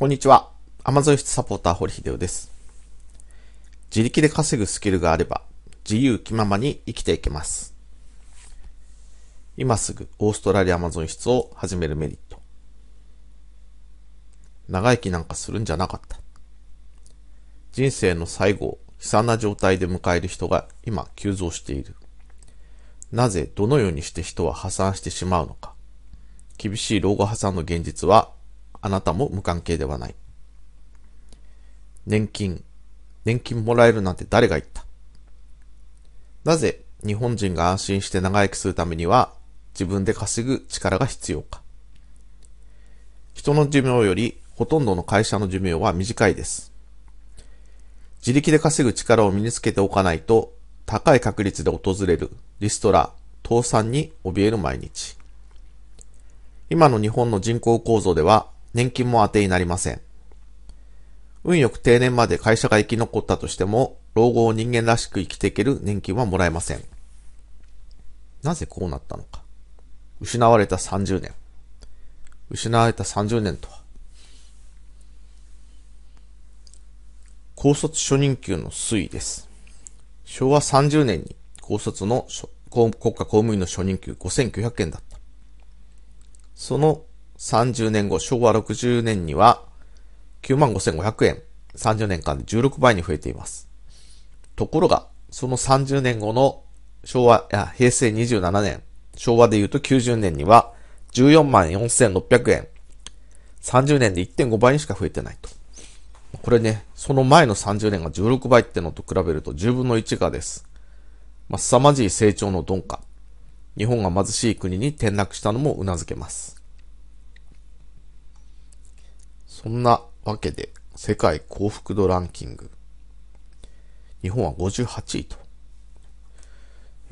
こんにちは。アマゾン室サポーター、堀秀夫です。自力で稼ぐスキルがあれば、自由気ままに生きていけます。今すぐオーストラリアアマゾン室を始めるメリット。長生きなんかするんじゃなかった。人生の最後を悲惨な状態で迎える人が今急増している。なぜどのようにして人は破産してしまうのか。厳しい老後破産の現実はあなたも無関係ではない。年金、年金もらえるなんて誰が言ったなぜ日本人が安心して長生きするためには自分で稼ぐ力が必要か人の寿命よりほとんどの会社の寿命は短いです。自力で稼ぐ力を身につけておかないと高い確率で訪れるリストラ、倒産に怯える毎日。今の日本の人口構造では年金も当てになりません。運よく定年まで会社が生き残ったとしても、老後を人間らしく生きていける年金はもらえません。なぜこうなったのか。失われた30年。失われた30年とは。高卒初任給の推移です。昭和30年に高卒の国家公務員の初任給5900円だった。その30年後、昭和60年には95,500円、30年間で16倍に増えています。ところが、その30年後の昭和、や平成27年、昭和で言うと90年には14万4600円、30年で1.5倍にしか増えてないと。これね、その前の30年が16倍ってのと比べると10分の1がです。まあ、凄まじい成長の鈍化。日本が貧しい国に転落したのも頷けます。そんなわけで、世界幸福度ランキング。日本は58位と。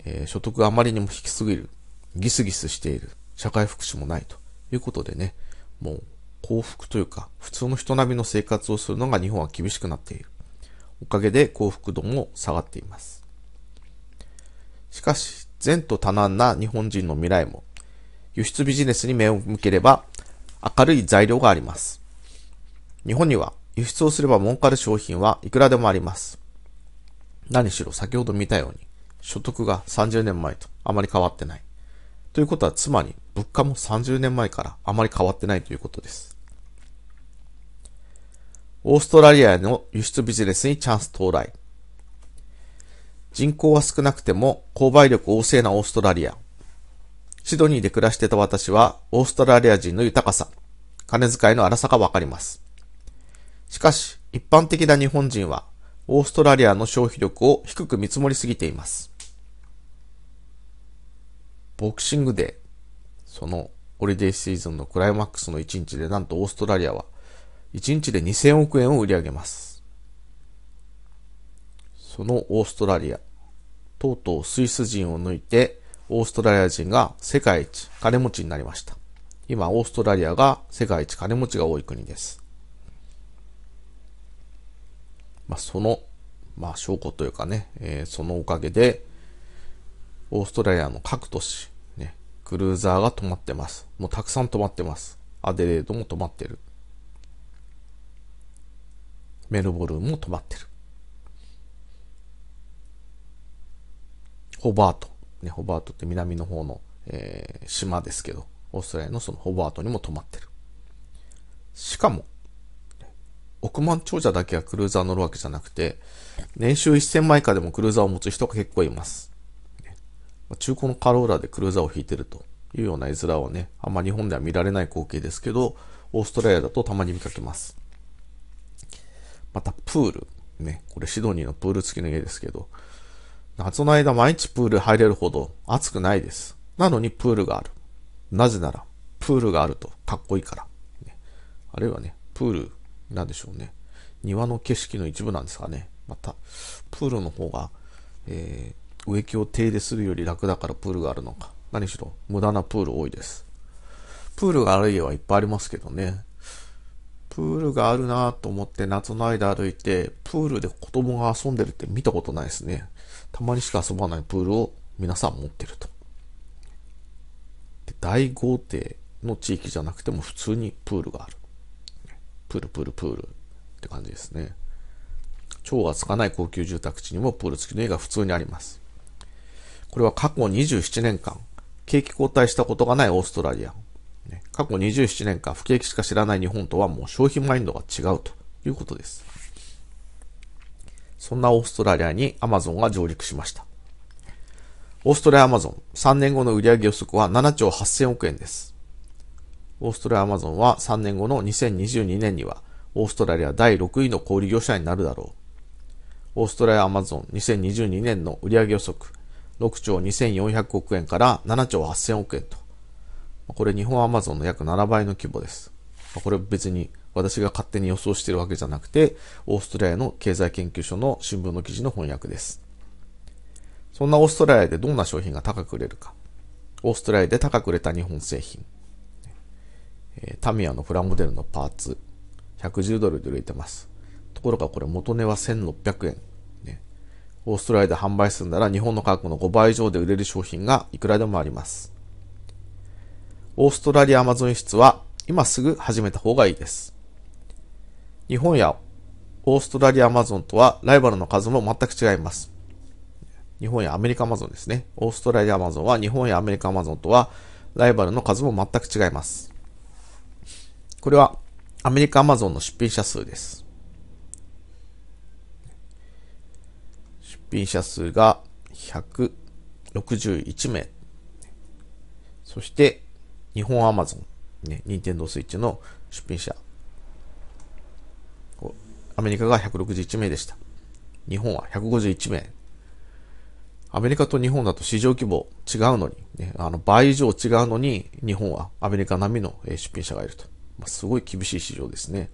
えー、所得があまりにも低すぎる。ギスギスしている。社会福祉もないということでね、もう幸福というか、普通の人並みの生活をするのが日本は厳しくなっている。おかげで幸福度も下がっています。しかし、善と多難な日本人の未来も、輸出ビジネスに目を向ければ、明るい材料があります。日本には輸出をすれば儲かる商品はいくらでもあります。何しろ先ほど見たように、所得が30年前とあまり変わってない。ということは、つまり物価も30年前からあまり変わってないということです。オーストラリアへの輸出ビジネスにチャンス到来。人口は少なくても購買力旺盛なオーストラリア。シドニーで暮らしてた私は、オーストラリア人の豊かさ、金遣いの荒さがわかります。しかし、一般的な日本人は、オーストラリアの消費力を低く見積もりすぎています。ボクシングデー、そのホリデーシーズンのクライマックスの1日でなんとオーストラリアは1日で2000億円を売り上げます。そのオーストラリア、とうとうスイス人を抜いてオーストラリア人が世界一金持ちになりました。今オーストラリアが世界一金持ちが多い国です。まあ、その、まあ、証拠というかね、えー、そのおかげで、オーストラリアの各都市、ね、クルーザーが止まってます。もうたくさん止まってます。アデレードも止まってる。メルボルンも止まってる。ホバート。ね、ホバートって南の方の、えー、島ですけど、オーストラリアのそのホバートにも止まってる。しかも、億万長者だけがクルーザー乗るわけじゃなくて、年収1000万以下でもクルーザーを持つ人が結構います。中古のカローラでクルーザーを引いてるというような絵面はね、あんま日本では見られない光景ですけど、オーストラリアだとたまに見かけます。また、プール。ね、これシドニーのプール付きの家ですけど、夏の間毎日プール入れるほど暑くないです。なのにプールがある。なぜなら、プールがあるとかっこいいから。ね、あるいはね、プールなんでしょうね。庭の景色の一部なんですかね。また、プールの方が、えー、植木を手入れするより楽だからプールがあるのか。何しろ、無駄なプール多いです。プールがある家はいっぱいありますけどね。プールがあるなと思って夏の間歩いて、プールで子供が遊んでるって見たことないですね。たまにしか遊ばないプールを皆さん持ってると。で大豪邸の地域じゃなくても普通にプールがある。プールプールプールって感じですね。超がつかない高級住宅地にもプール付きの家が普通にあります。これは過去27年間、景気後退したことがないオーストラリア。過去27年間、不景気しか知らない日本とはもう消費マインドが違うということです。そんなオーストラリアにアマゾンが上陸しました。オーストラリアアマゾン、3年後の売上予測は7兆8000億円です。オーストラリアアマゾンは3年後の2022年には、オーストラリア第6位の小売業者になるだろう。オーストラリアアマゾン2022年の売上予測、6兆2400億円から7兆8000億円と。これ日本アマゾンの約7倍の規模です。これ別に私が勝手に予想しているわけじゃなくて、オーストラリアの経済研究所の新聞の記事の翻訳です。そんなオーストラリアでどんな商品が高く売れるか。オーストラリアで高く売れた日本製品。えタミヤのフラモデルのパーツ、110ドルで売れてます。ところがこれ元値は1600円。ね、オーストラリアで販売するなら日本の価格の5倍以上で売れる商品がいくらでもあります。オーストラリアアマゾン輸出は今すぐ始めた方がいいです。日本やオーストラリアアマゾンとはライバルの数も全く違います。日本やアメリカアマゾンですね。オーストラリアアマゾンは日本やアメリカアマゾンとはライバルの数も全く違います。これはアメリカアマゾンの出品者数です。出品者数が161名。そして、日本アマゾン、ね、任天堂スイッチの出品者。アメリカが161名でした。日本は151名。アメリカと日本だと市場規模違うのに、ね、あの倍以上違うのに、日本はアメリカ並みの出品者がいると。まあ、すごい厳しい市場ですね。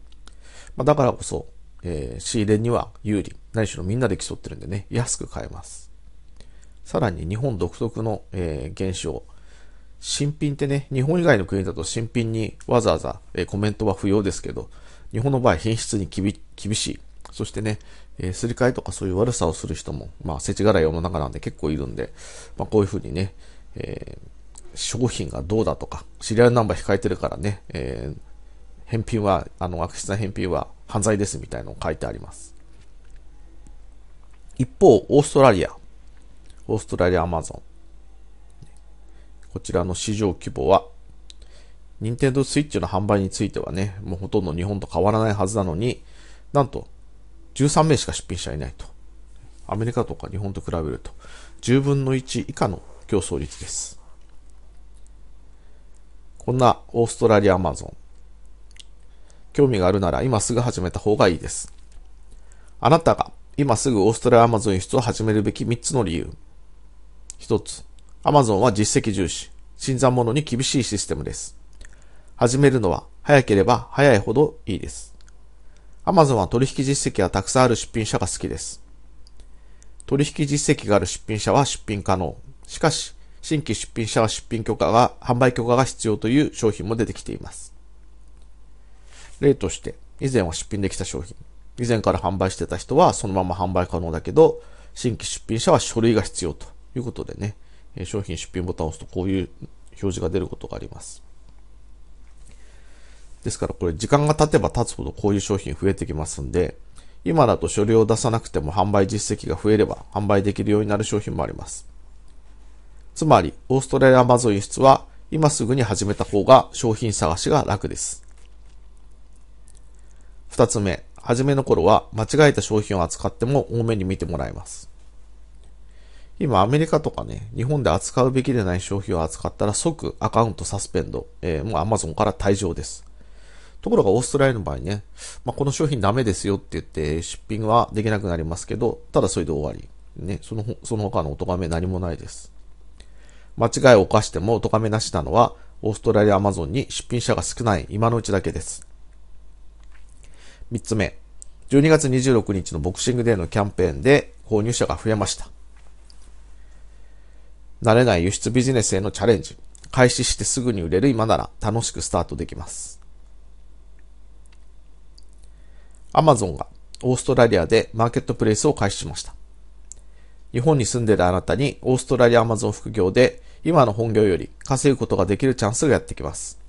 まあ、だからこそ、えー、仕入れには有利。何しろみんなで競ってるんでね、安く買えます。さらに日本独特の、えー、現象。新品ってね、日本以外の国だと新品にわざわざ、えー、コメントは不要ですけど、日本の場合品質に厳しい。そしてね、えー、すり替えとかそういう悪さをする人も、まあ、世知辛い世の中なんで結構いるんで、まあ、こういうふうにね、えー、商品がどうだとか、シリアルナンバー控えてるからね、えー、返品は、あの、悪質な返品は犯罪ですみたいなの書いてあります。一方、オーストラリア。オーストラリアアマゾン。こちらの市場規模は、任天堂スイッチの販売についてはね、もうほとんど日本と変わらないはずなのに、なんと13名しか出品者いないと。アメリカとか日本と比べると10分の1以下の競争率です。こんなオーストラリアアマゾン。興味があるなら今すぐ始めた方がいいです。あなたが今すぐオーストラリアアマゾン輸出を始めるべき3つの理由。1つ、アマゾンは実績重視、新参者に厳しいシステムです。始めるのは早ければ早いほどいいです。アマゾンは取引実績がたくさんある出品者が好きです。取引実績がある出品者は出品可能。しかし、新規出品者は出品許可が、販売許可が必要という商品も出てきています。例として、以前は出品できた商品、以前から販売してた人はそのまま販売可能だけど、新規出品者は書類が必要ということでね、商品出品ボタンを押すとこういう表示が出ることがあります。ですからこれ時間が経てば経つほどこういう商品増えてきますんで、今だと書類を出さなくても販売実績が増えれば販売できるようになる商品もあります。つまり、オーストラリアアマゾン輸出は今すぐに始めた方が商品探しが楽です。二つ目、初めの頃は間違えた商品を扱っても多めに見てもらいます。今アメリカとかね、日本で扱うべきでない商品を扱ったら即アカウントサスペンド、えー、もう Amazon から退場です。ところがオーストラリアの場合ね、まあ、この商品ダメですよって言って出品はできなくなりますけど、ただそれで終わり。ね、その、その他のお咎め何もないです。間違いを犯してもお咎めなしなのは、オーストラリアアマゾンに出品者が少ない今のうちだけです。3つ目、12月26日のボクシングデーのキャンペーンで購入者が増えました。慣れない輸出ビジネスへのチャレンジ。開始してすぐに売れる今なら楽しくスタートできます。アマゾンがオーストラリアでマーケットプレイスを開始しました。日本に住んでいるあなたにオーストラリアアマゾン副業で今の本業より稼ぐことができるチャンスがやってきます。